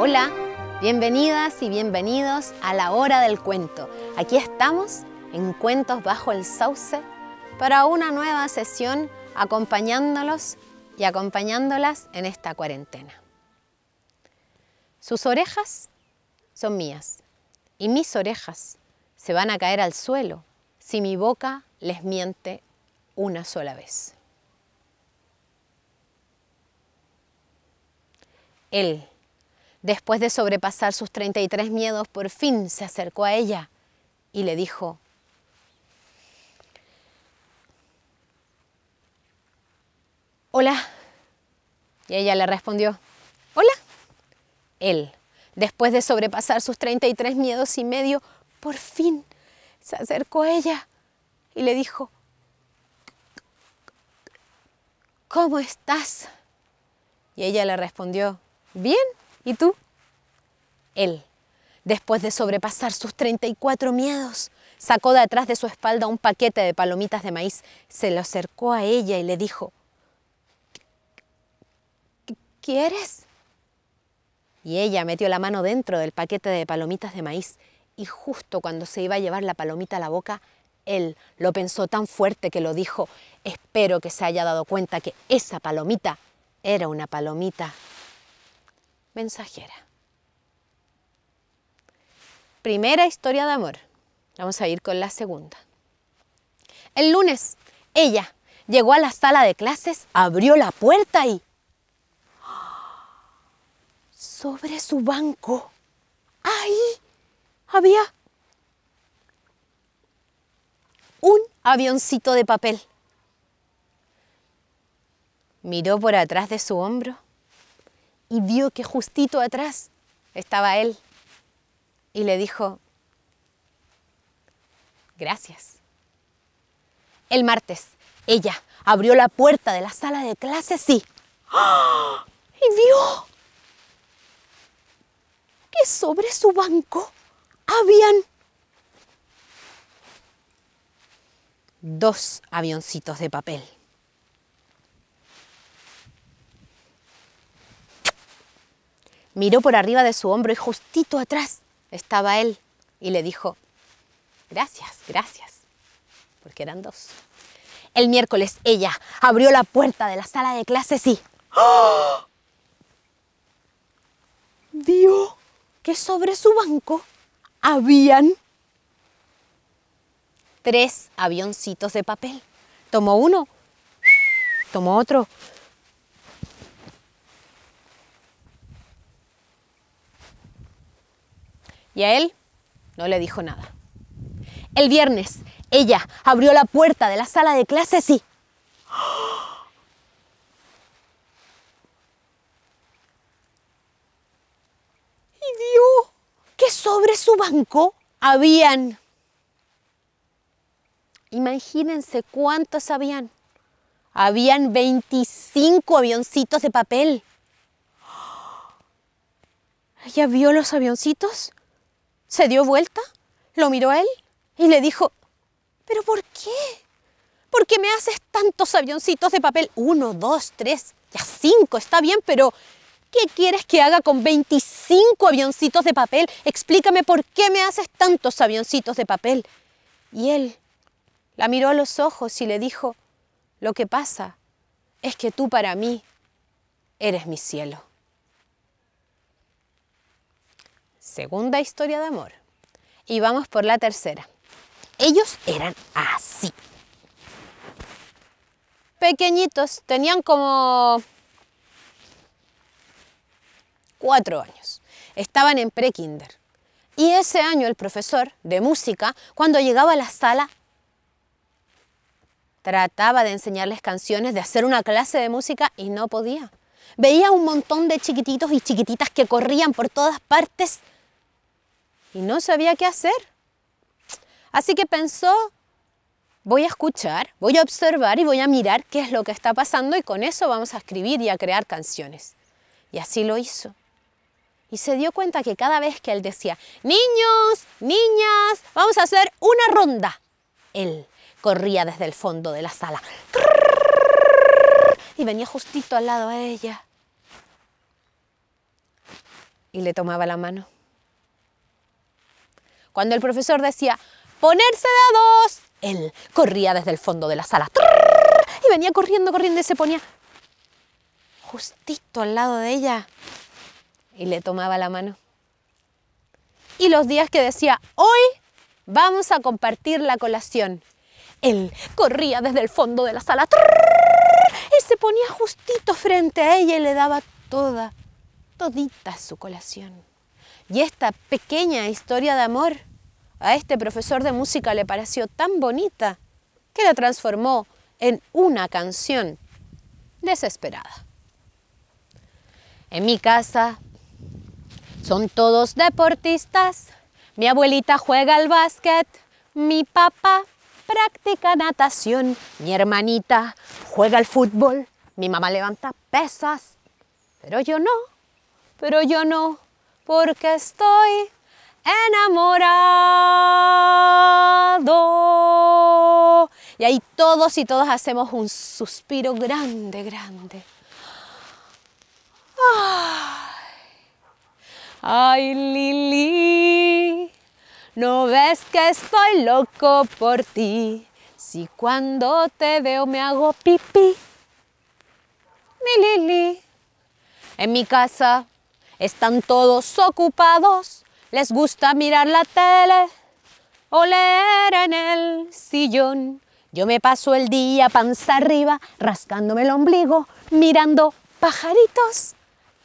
Hola, bienvenidas y bienvenidos a la hora del cuento. Aquí estamos en Cuentos bajo el sauce para una nueva sesión acompañándolos y acompañándolas en esta cuarentena. Sus orejas son mías y mis orejas se van a caer al suelo si mi boca les miente una sola vez. Él, después de sobrepasar sus 33 miedos, por fin se acercó a ella y le dijo, Hola. Y ella le respondió, él. Después de sobrepasar sus 33 miedos y medio, por fin se acercó a ella y le dijo, ¿cómo estás? Y ella le respondió, bien, ¿y tú? Él, después de sobrepasar sus 34 miedos, sacó de atrás de su espalda un paquete de palomitas de maíz, se lo acercó a ella y le dijo, ¿quieres? Y ella metió la mano dentro del paquete de palomitas de maíz y justo cuando se iba a llevar la palomita a la boca, él lo pensó tan fuerte que lo dijo, espero que se haya dado cuenta que esa palomita era una palomita mensajera. Primera historia de amor. Vamos a ir con la segunda. El lunes, ella llegó a la sala de clases, abrió la puerta y sobre su banco. Ahí había un avioncito de papel. Miró por atrás de su hombro y vio que justito atrás estaba él y le dijo, gracias. El martes, ella abrió la puerta de la sala de clases y... ¡ah! ¡Y vio! sobre su banco habían dos avioncitos de papel. Miró por arriba de su hombro y justito atrás estaba él y le dijo, gracias, gracias, porque eran dos. El miércoles ella abrió la puerta de la sala de clases y... ¡Ah! que sobre su banco habían tres avioncitos de papel. Tomó uno, tomó otro. Y a él no le dijo nada. El viernes, ella abrió la puerta de la sala de clases y... ¡Qué que sobre su banco habían, imagínense cuántos habían, habían 25 avioncitos de papel. Ella vio los avioncitos, se dio vuelta, lo miró a él y le dijo, ¿pero por qué? ¿Por qué me haces tantos avioncitos de papel? Uno, dos, tres, ya cinco, está bien, pero ¿Qué quieres que haga con 25 avioncitos de papel? Explícame por qué me haces tantos avioncitos de papel. Y él la miró a los ojos y le dijo, lo que pasa es que tú para mí eres mi cielo. Segunda historia de amor. Y vamos por la tercera. Ellos eran así. Pequeñitos, tenían como cuatro años. Estaban en pre-kinder. Y ese año el profesor de música, cuando llegaba a la sala, trataba de enseñarles canciones, de hacer una clase de música y no podía. Veía un montón de chiquititos y chiquititas que corrían por todas partes y no sabía qué hacer. Así que pensó, voy a escuchar, voy a observar y voy a mirar qué es lo que está pasando y con eso vamos a escribir y a crear canciones. Y así lo hizo y se dio cuenta que cada vez que él decía, niños, niñas, vamos a hacer una ronda, él corría desde el fondo de la sala y venía justito al lado de ella y le tomaba la mano. Cuando el profesor decía, ponerse de dos, él corría desde el fondo de la sala y venía corriendo, corriendo y se ponía justito al lado de ella y le tomaba la mano. Y los días que decía, hoy vamos a compartir la colación. Él corría desde el fondo de la sala y se ponía justito frente a ella y le daba toda, todita su colación. Y esta pequeña historia de amor a este profesor de música le pareció tan bonita que la transformó en una canción desesperada. En mi casa son todos deportistas. Mi abuelita juega al básquet. Mi papá practica natación. Mi hermanita juega al fútbol. Mi mamá levanta pesas. Pero yo no. Pero yo no. Porque estoy enamorado. Y ahí todos y todas hacemos un suspiro grande, grande. Ah. Ay, Lili, no ves que estoy loco por ti. Si cuando te veo me hago pipí. Mi Lili, en mi casa están todos ocupados. Les gusta mirar la tele o leer en el sillón. Yo me paso el día panza arriba, rascándome el ombligo, mirando pajaritos.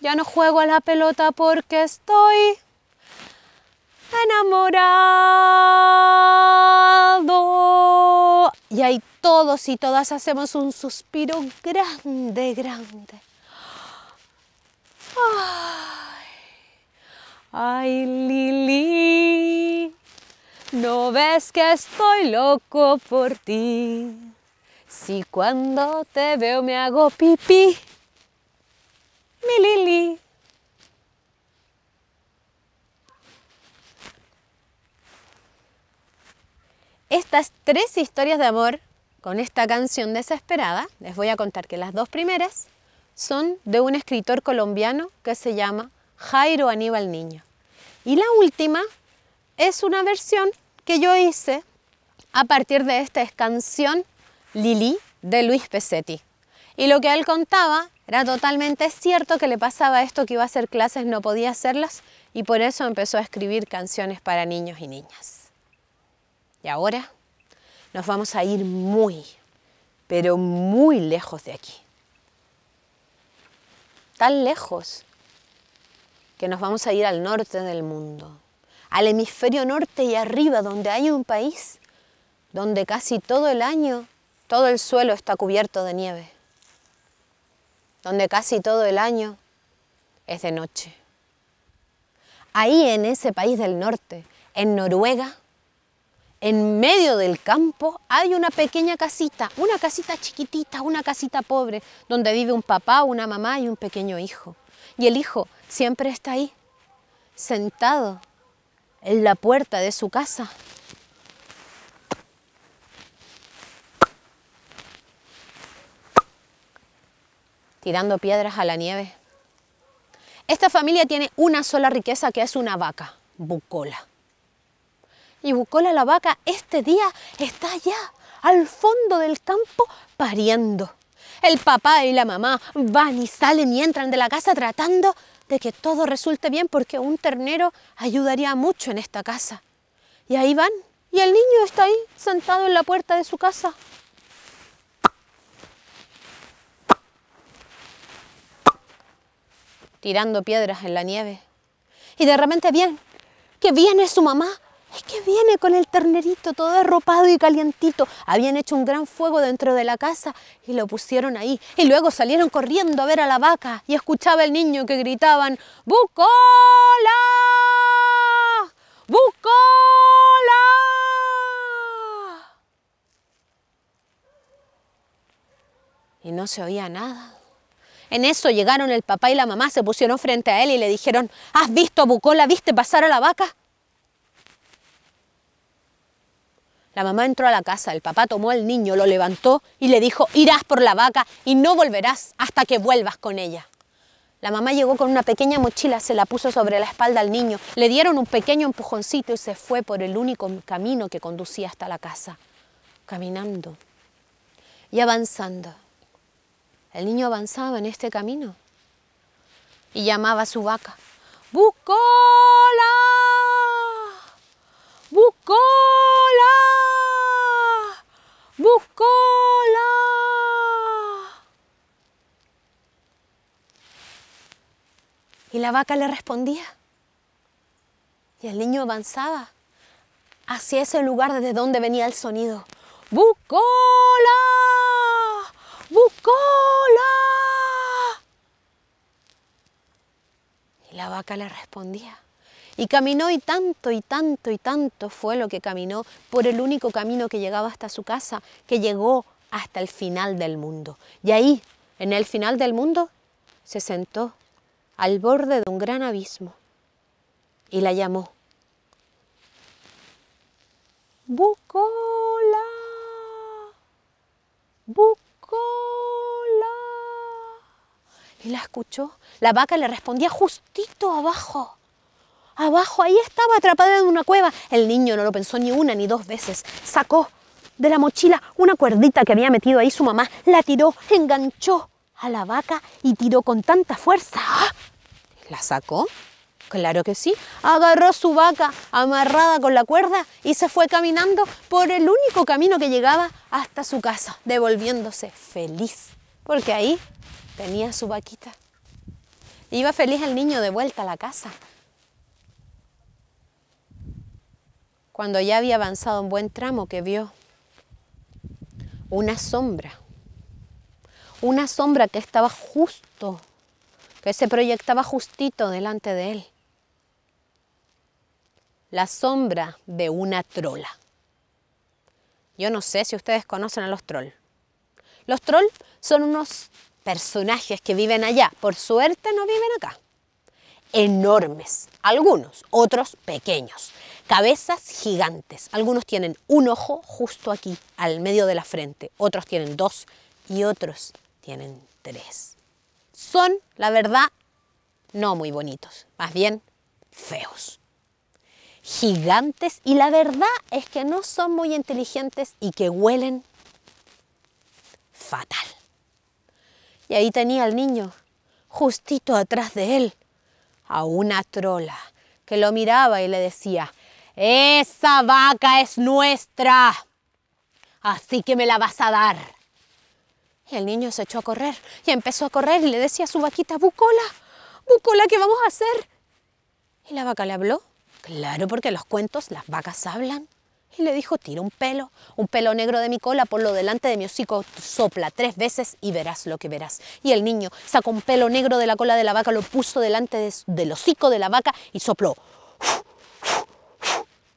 Ya no juego a la pelota porque estoy enamorado. Y ahí todos y todas hacemos un suspiro grande, grande. Ay, ay Lili, no ves que estoy loco por ti. Si cuando te veo me hago pipí. Mi Lili. Estas tres historias de amor con esta canción desesperada, les voy a contar que las dos primeras son de un escritor colombiano que se llama Jairo Aníbal Niño. Y la última es una versión que yo hice a partir de esta canción Lili de Luis Pesetti. Y lo que él contaba era totalmente cierto que le pasaba esto, que iba a hacer clases, no podía hacerlas y por eso empezó a escribir canciones para niños y niñas. Y ahora nos vamos a ir muy, pero muy lejos de aquí. Tan lejos que nos vamos a ir al norte del mundo, al hemisferio norte y arriba, donde hay un país donde casi todo el año todo el suelo está cubierto de nieve donde casi todo el año es de noche. Ahí en ese país del norte, en Noruega, en medio del campo hay una pequeña casita, una casita chiquitita, una casita pobre, donde vive un papá, una mamá y un pequeño hijo. Y el hijo siempre está ahí, sentado en la puerta de su casa, tirando piedras a la nieve. Esta familia tiene una sola riqueza que es una vaca, Bucola. Y Bucola la vaca este día está allá, al fondo del campo, pariendo. El papá y la mamá van y salen y entran de la casa tratando de que todo resulte bien porque un ternero ayudaría mucho en esta casa. Y ahí van, y el niño está ahí sentado en la puerta de su casa, tirando piedras en la nieve. Y de repente bien, que viene su mamá. Es que viene con el ternerito todo arropado y calientito. Habían hecho un gran fuego dentro de la casa y lo pusieron ahí. Y luego salieron corriendo a ver a la vaca y escuchaba el niño que gritaban, ¡Bucola! ¡Bucola! Y no se oía nada. En eso llegaron el papá y la mamá, se pusieron frente a él y le dijeron, ¿has visto a Bucola? ¿Viste pasar a la vaca? La mamá entró a la casa, el papá tomó al niño, lo levantó y le dijo, irás por la vaca y no volverás hasta que vuelvas con ella. La mamá llegó con una pequeña mochila, se la puso sobre la espalda al niño, le dieron un pequeño empujoncito y se fue por el único camino que conducía hasta la casa, caminando y avanzando. El niño avanzaba en este camino y llamaba a su vaca. ¡Bucola! ¡Bucola! ¡Bucola! Y la vaca le respondía. Y el niño avanzaba hacia ese lugar desde donde venía el sonido. ¡Bucola! ¡Bucola! Y la vaca le respondía. Y caminó y tanto y tanto y tanto fue lo que caminó por el único camino que llegaba hasta su casa, que llegó hasta el final del mundo. Y ahí, en el final del mundo, se sentó al borde de un gran abismo y la llamó. Bucola, Bucola. Y la escuchó. La vaca le respondía justito abajo. Abajo, ahí estaba atrapada en una cueva. El niño no lo pensó ni una ni dos veces. Sacó de la mochila una cuerdita que había metido ahí su mamá, la tiró, enganchó a la vaca y tiró con tanta fuerza. ¡Ah! ¿La sacó? Claro que sí. Agarró su vaca amarrada con la cuerda y se fue caminando por el único camino que llegaba hasta su casa, devolviéndose feliz, porque ahí Tenía su vaquita. Iba feliz el niño de vuelta a la casa. Cuando ya había avanzado un buen tramo que vio una sombra, una sombra que estaba justo, que se proyectaba justito delante de él. La sombra de una trola. Yo no sé si ustedes conocen a los trolls. Los trolls son unos personajes que viven allá, por suerte no viven acá. Enormes, algunos, otros pequeños. Cabezas gigantes. Algunos tienen un ojo justo aquí, al medio de la frente. Otros tienen dos y otros tienen tres. Son, la verdad, no muy bonitos, más bien feos. Gigantes y la verdad es que no son muy inteligentes y que huelen fatal. Y ahí tenía al niño, justito atrás de él, a una trola que lo miraba y le decía, esa vaca es nuestra, así que me la vas a dar. Y el niño se echó a correr y empezó a correr y le decía a su vaquita, Bucola, Bucola, ¿qué vamos a hacer? Y la vaca le habló. Claro, porque los cuentos las vacas hablan y le dijo, tira un pelo, un pelo negro de mi cola, por lo delante de mi hocico, sopla tres veces y verás lo que verás. Y el niño sacó un pelo negro de la cola de la vaca, lo puso delante del hocico de la vaca y sopló.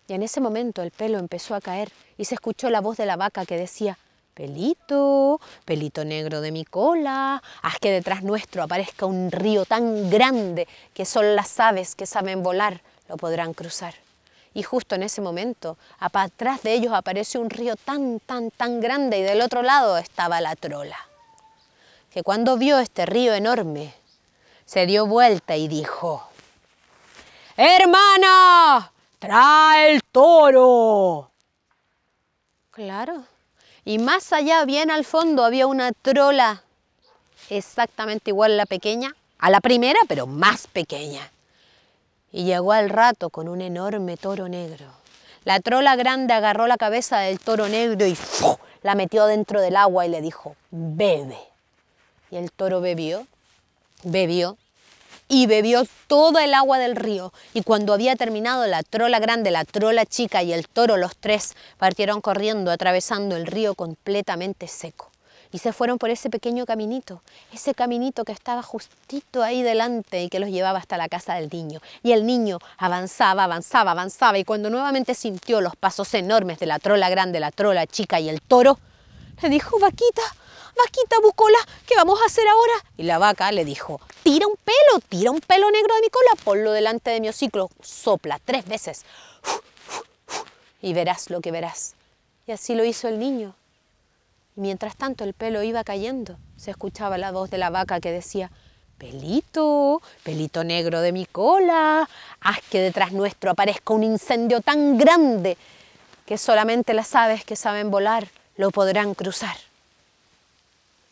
Y en ese momento el pelo empezó a caer y se escuchó la voz de la vaca que decía, pelito, pelito negro de mi cola, haz que detrás nuestro aparezca un río tan grande que solo las aves que saben volar lo podrán cruzar. Y justo en ese momento, atrás de ellos aparece un río tan, tan, tan grande y del otro lado estaba la trola, que cuando vio este río enorme, se dio vuelta y dijo, Hermana, trae el toro. Claro. Y más allá, bien al fondo, había una trola exactamente igual a la pequeña, a la primera, pero más pequeña y llegó al rato con un enorme toro negro. La trola grande agarró la cabeza del toro negro y la metió dentro del agua y le dijo, bebe. Y el toro bebió, bebió y bebió toda el agua del río. Y cuando había terminado la trola grande, la trola chica y el toro, los tres partieron corriendo, atravesando el río completamente seco y se fueron por ese pequeño caminito, ese caminito que estaba justito ahí delante y que los llevaba hasta la casa del niño. Y el niño avanzaba, avanzaba, avanzaba y cuando nuevamente sintió los pasos enormes de la trola grande, la trola chica y el toro, le dijo, vaquita, vaquita bucola, ¿qué vamos a hacer ahora? Y la vaca le dijo, tira un pelo, tira un pelo negro de mi cola, ponlo delante de mi hociclo, sopla tres veces y verás lo que verás. Y así lo hizo el niño. Y mientras tanto el pelo iba cayendo. Se escuchaba la voz de la vaca que decía, Pelito, pelito negro de mi cola, haz que detrás nuestro aparezca un incendio tan grande que solamente las aves que saben volar lo podrán cruzar.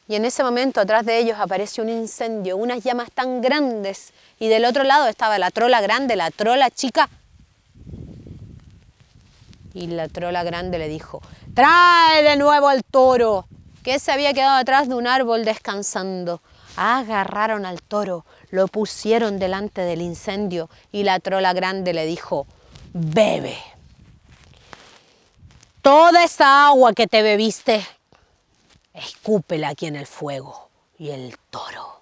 Y en ese momento atrás de ellos aparece un incendio, unas llamas tan grandes, y del otro lado estaba la trola grande, la trola chica. Y la trola grande le dijo, Trae de nuevo al toro, que se había quedado atrás de un árbol descansando. Agarraron al toro, lo pusieron delante del incendio y la trola grande le dijo, bebe. Toda esa agua que te bebiste, escúpela aquí en el fuego. Y el toro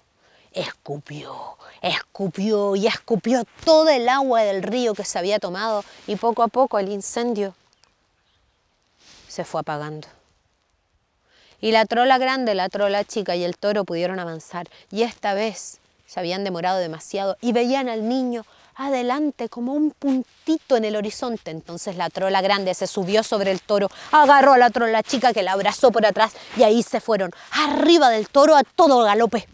escupió, escupió y escupió toda el agua del río que se había tomado y poco a poco el incendio se fue apagando. Y la trola grande, la trola chica y el toro pudieron avanzar. Y esta vez se habían demorado demasiado y veían al niño adelante como un puntito en el horizonte. Entonces la trola grande se subió sobre el toro, agarró a la trola chica que la abrazó por atrás y ahí se fueron, arriba del toro a todo galope,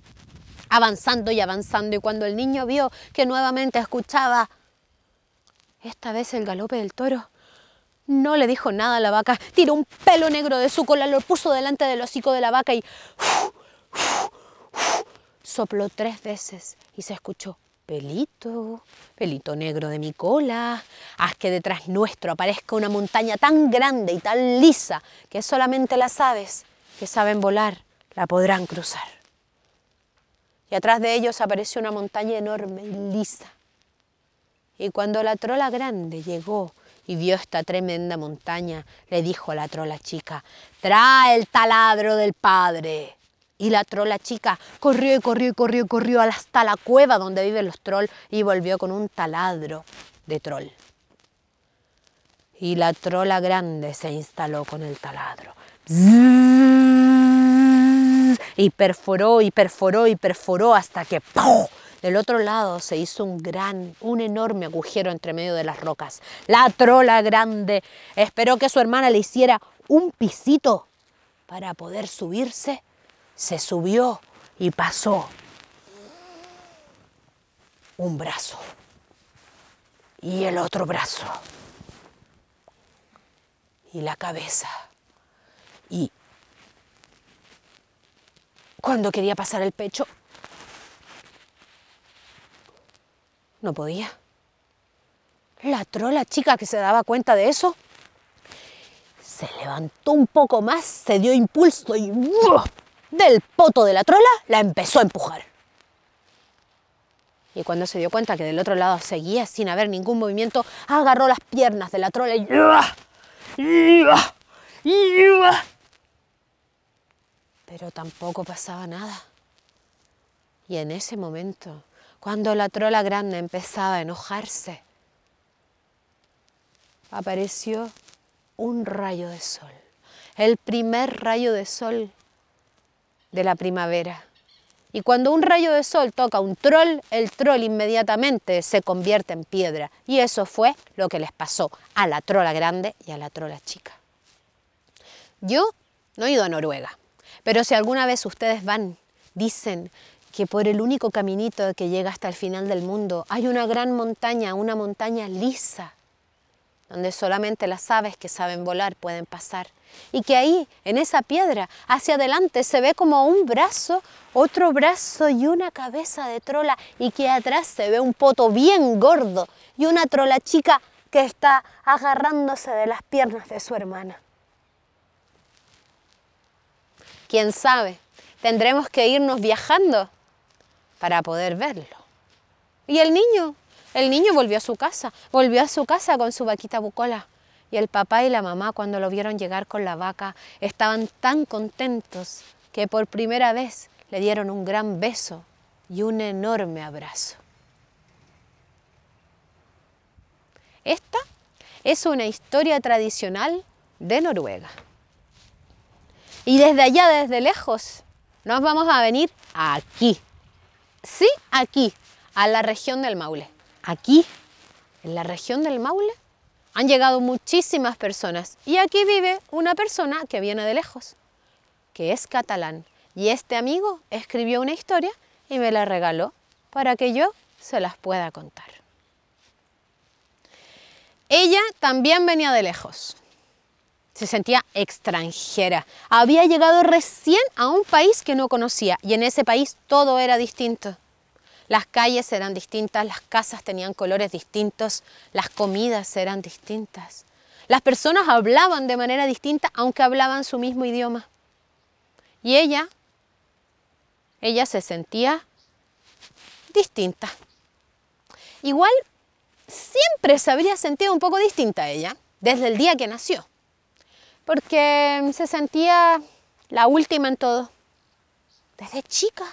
avanzando y avanzando. Y cuando el niño vio que nuevamente escuchaba, esta vez el galope del toro, no le dijo nada a la vaca, tiró un pelo negro de su cola, lo puso delante del hocico de la vaca y sopló tres veces y se escuchó pelito, pelito negro de mi cola, haz que detrás nuestro aparezca una montaña tan grande y tan lisa que solamente las aves que saben volar la podrán cruzar. Y atrás de ellos apareció una montaña enorme y lisa. Y cuando la trola grande llegó y vio esta tremenda montaña, le dijo a la trola chica, trae el taladro del padre. Y la trola chica corrió y corrió y corrió y corrió hasta la cueva donde viven los trolls y volvió con un taladro de troll. Y la trola grande se instaló con el taladro. Y perforó y perforó y perforó hasta que del otro lado se hizo un gran, un enorme agujero entre medio de las rocas. La trola grande esperó que su hermana le hiciera un pisito para poder subirse. Se subió y pasó un brazo y el otro brazo y la cabeza. Y cuando quería pasar el pecho, No podía. La trola chica que se daba cuenta de eso se levantó un poco más, se dio impulso y del poto de la trola la empezó a empujar. Y cuando se dio cuenta que del otro lado seguía sin haber ningún movimiento, agarró las piernas de la trola y... Pero tampoco pasaba nada. Y en ese momento cuando la trola grande empezaba a enojarse, apareció un rayo de sol, el primer rayo de sol de la primavera. Y cuando un rayo de sol toca a un troll, el troll inmediatamente se convierte en piedra. Y eso fue lo que les pasó a la trola grande y a la trola chica. Yo no he ido a Noruega, pero si alguna vez ustedes van, dicen, que por el único caminito que llega hasta el final del mundo hay una gran montaña, una montaña lisa, donde solamente las aves que saben volar pueden pasar. Y que ahí, en esa piedra, hacia adelante se ve como un brazo, otro brazo y una cabeza de trola. Y que atrás se ve un poto bien gordo y una trola chica que está agarrándose de las piernas de su hermana. ¿Quién sabe? Tendremos que irnos viajando para poder verlo. Y el niño, el niño volvió a su casa, volvió a su casa con su vaquita bucola. Y el papá y la mamá cuando lo vieron llegar con la vaca estaban tan contentos que por primera vez le dieron un gran beso y un enorme abrazo. Esta es una historia tradicional de Noruega. Y desde allá, desde lejos, nos vamos a venir aquí, sí aquí, a la región del Maule. Aquí, en la región del Maule, han llegado muchísimas personas y aquí vive una persona que viene de lejos, que es catalán. Y este amigo escribió una historia y me la regaló para que yo se las pueda contar. Ella también venía de lejos se sentía extranjera. Había llegado recién a un país que no conocía y en ese país todo era distinto. Las calles eran distintas, las casas tenían colores distintos, las comidas eran distintas. Las personas hablaban de manera distinta aunque hablaban su mismo idioma. Y ella, ella se sentía distinta. Igual siempre se habría sentido un poco distinta ella desde el día que nació porque em, se sentía la última en todo, desde chica.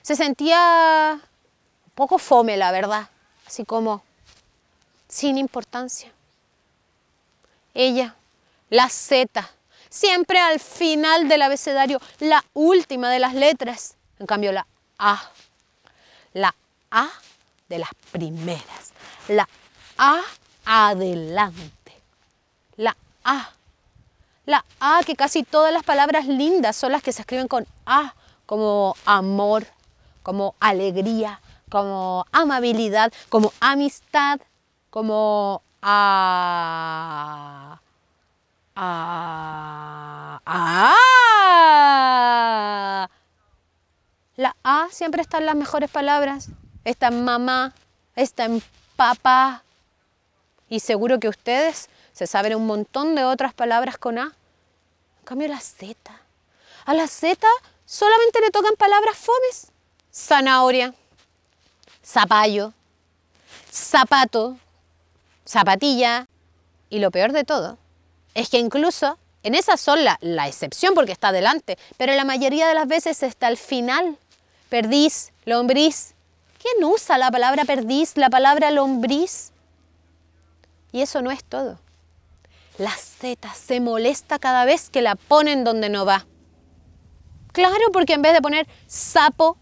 Se sentía un poco fome, la verdad, así como sin importancia. Ella, la Z, siempre al final del abecedario, la última de las letras. En cambio, la A, la A de las primeras, la A adelante, la A la A, que casi todas las palabras lindas son las que se escriben con A, como amor, como alegría, como amabilidad, como amistad, como A. A. A. La A siempre están las mejores palabras. Está en mamá, está en papá. Y seguro que ustedes se saben un montón de otras palabras con A. En cambio, la Z. A la Z solamente le tocan palabras fomes. Zanahoria, zapallo, zapato, zapatilla. Y lo peor de todo es que incluso en esa son la, excepción porque está adelante, pero la mayoría de las veces está al final. Perdiz, lombriz. ¿Quién usa la palabra perdiz, la palabra lombriz? Y eso no es todo. La Z se molesta cada vez que la ponen donde no va. Claro, porque en vez de poner sapo,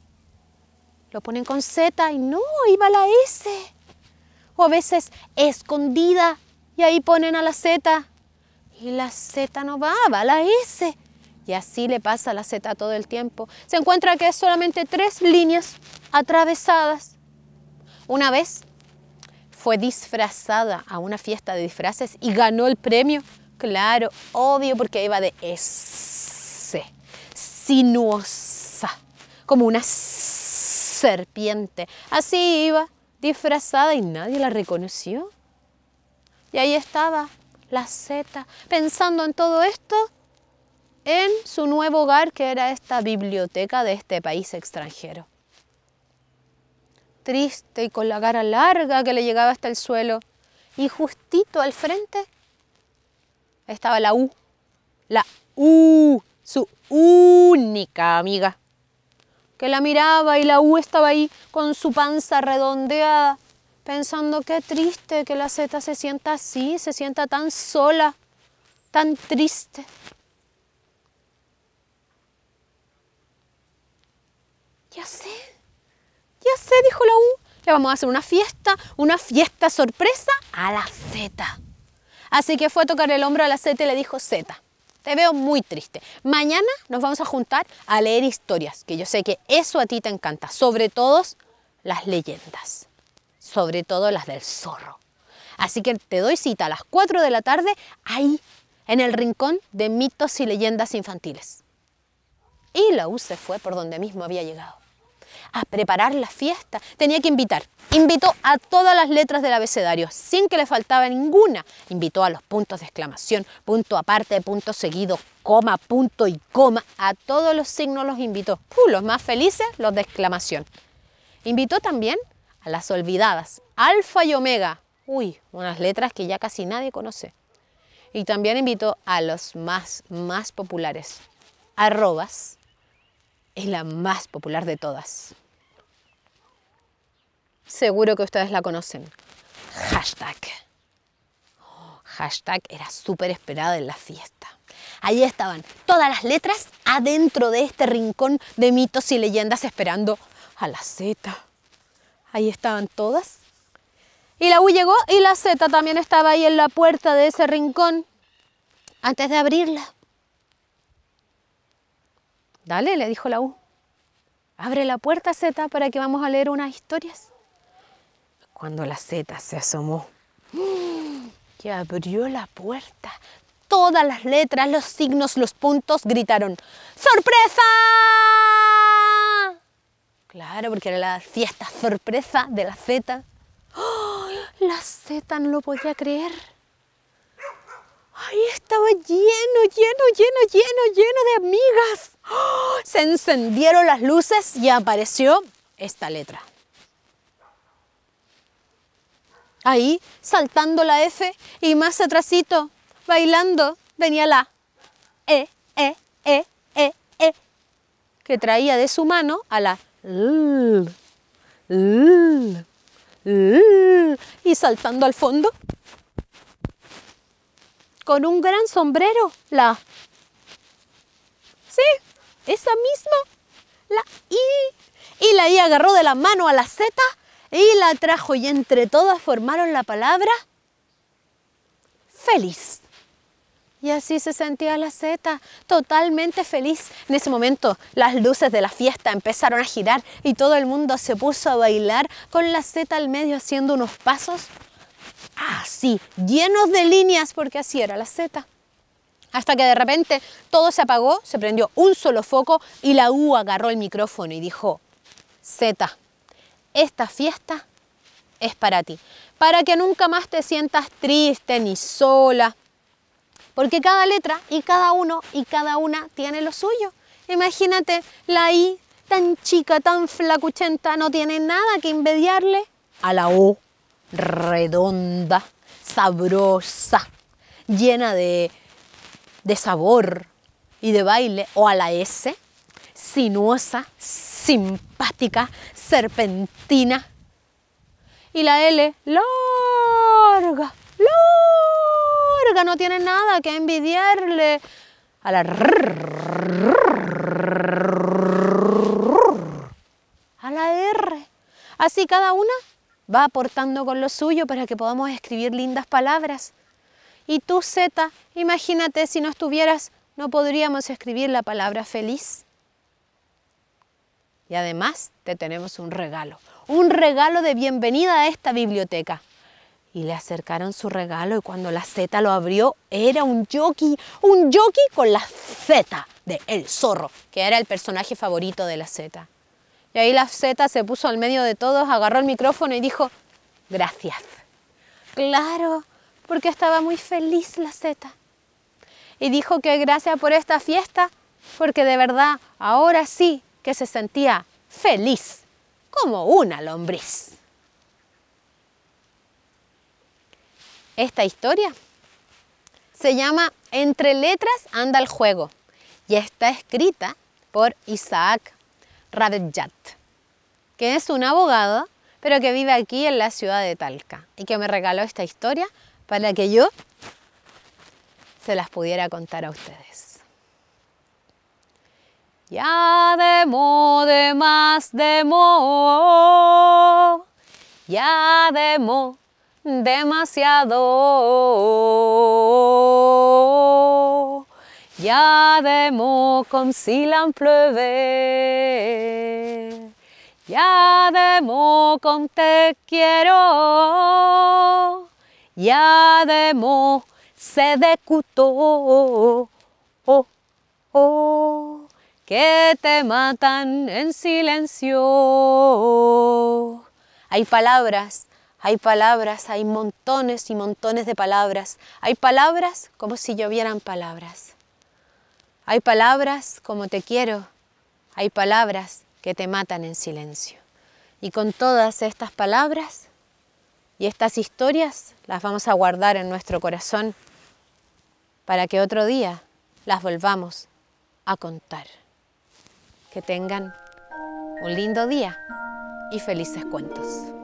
lo ponen con Z y no, iba la S. O a veces escondida y ahí ponen a la Z. Y la Z no va, va la S. Y así le pasa a la Z todo el tiempo. Se encuentra que es solamente tres líneas atravesadas. Una vez fue disfrazada a una fiesta de disfraces y ganó el premio. Claro, obvio, porque iba de S, sinuosa, como una serpiente. Así iba, disfrazada y nadie la reconoció. Y ahí estaba la Z, pensando en todo esto, en su nuevo hogar que era esta biblioteca de este país extranjero triste y con la cara larga que le llegaba hasta el suelo. Y justito al frente estaba la U, la U, su única amiga, que la miraba y la U estaba ahí con su panza redondeada, pensando qué triste que la Z se sienta así, se sienta tan sola, tan triste. Ya sé. Ya sé, dijo la U, le vamos a hacer una fiesta, una fiesta sorpresa a la Z. Así que fue a tocar el hombro a la Z y le dijo, Z, te veo muy triste. Mañana nos vamos a juntar a leer historias, que yo sé que eso a ti te encanta, sobre todo las leyendas, sobre todo las del zorro. Así que te doy cita a las 4 de la tarde ahí, en el rincón de mitos y leyendas infantiles. Y la U se fue por donde mismo había llegado a preparar la fiesta. Tenía que invitar. Invitó a todas las letras del abecedario, sin que le faltaba ninguna. Invitó a los puntos de exclamación, punto aparte, punto seguido, coma, punto y coma. A todos los signos los invitó. Uh, los más felices, los de exclamación. Invitó también a las olvidadas, alfa y omega. Uy, unas letras que ya casi nadie conoce. Y también invitó a los más, más populares. Arrobas es la más popular de todas. Seguro que ustedes la conocen. Hashtag. Oh, hashtag era súper esperada en la fiesta. Allí estaban todas las letras adentro de este rincón de mitos y leyendas esperando a la Z. Ahí estaban todas. Y la U llegó y la Z también estaba ahí en la puerta de ese rincón antes de abrirla. Dale, le dijo la U. Abre la puerta Z para que vamos a leer unas historias cuando la Z se asomó, que abrió la puerta, todas las letras, los signos, los puntos gritaron ¡Sorpresa! Claro, porque era la fiesta sorpresa de la Z. La Z no lo podía creer. Ahí estaba lleno, lleno, lleno, lleno, lleno de amigas. ¡Oh! Se encendieron las luces y apareció esta letra. Ahí, saltando la F y más atrasito, bailando, venía la E, E, E, E, E, que traía de su mano a la L, L, L, y saltando al fondo, con un gran sombrero, la... Sí, esa misma, la I. Y la I agarró de la mano a la Z y la trajo y entre todas formaron la palabra feliz. Y así se sentía la seta, totalmente feliz. En ese momento las luces de la fiesta empezaron a girar y todo el mundo se puso a bailar con la seta al medio haciendo unos pasos así, llenos de líneas porque así era la seta. Hasta que de repente todo se apagó, se prendió un solo foco y la U agarró el micrófono y dijo, Zeta, esta fiesta es para ti, para que nunca más te sientas triste ni sola, porque cada letra y cada uno y cada una tiene lo suyo. Imagínate la I tan chica, tan flacuchenta, no tiene nada que envidiarle a la O, redonda, sabrosa, llena de, de sabor y de baile, o a la S, sinuosa, simpática, serpentina. Y la L, larga, larga, no tiene nada que envidiarle a la a la R. Así cada una va aportando con lo suyo para que podamos escribir lindas palabras. Y tú, Z, imagínate si no estuvieras, no podríamos escribir la palabra feliz. Y además te tenemos un regalo, un regalo de bienvenida a esta biblioteca. Y le acercaron su regalo y cuando la Z lo abrió era un jockey, un jockey con la Z de El Zorro, que era el personaje favorito de la Z. Y ahí la Z se puso al medio de todos, agarró el micrófono y dijo, gracias. Claro, porque estaba muy feliz la Z. Y dijo que gracias por esta fiesta, porque de verdad, ahora sí, que se sentía feliz como una lombriz. Esta historia se llama Entre letras anda el juego y está escrita por Isaac Radjat, que es un abogado, pero que vive aquí en la ciudad de Talca y que me regaló esta historia para que yo se las pudiera contar a ustedes. Ya demo de más demo, ya demo demasiado. Ya demo con s'il Ya demo con te quiero. Ya demo se decutó. Oh, oh que te matan en silencio. Hay palabras, hay palabras, hay montones y montones de palabras. Hay palabras como si llovieran palabras. Hay palabras como te quiero. Hay palabras que te matan en silencio. Y con todas estas palabras y estas historias las vamos a guardar en nuestro corazón para que otro día las volvamos a contar. Que tengan un lindo día y felices cuentos.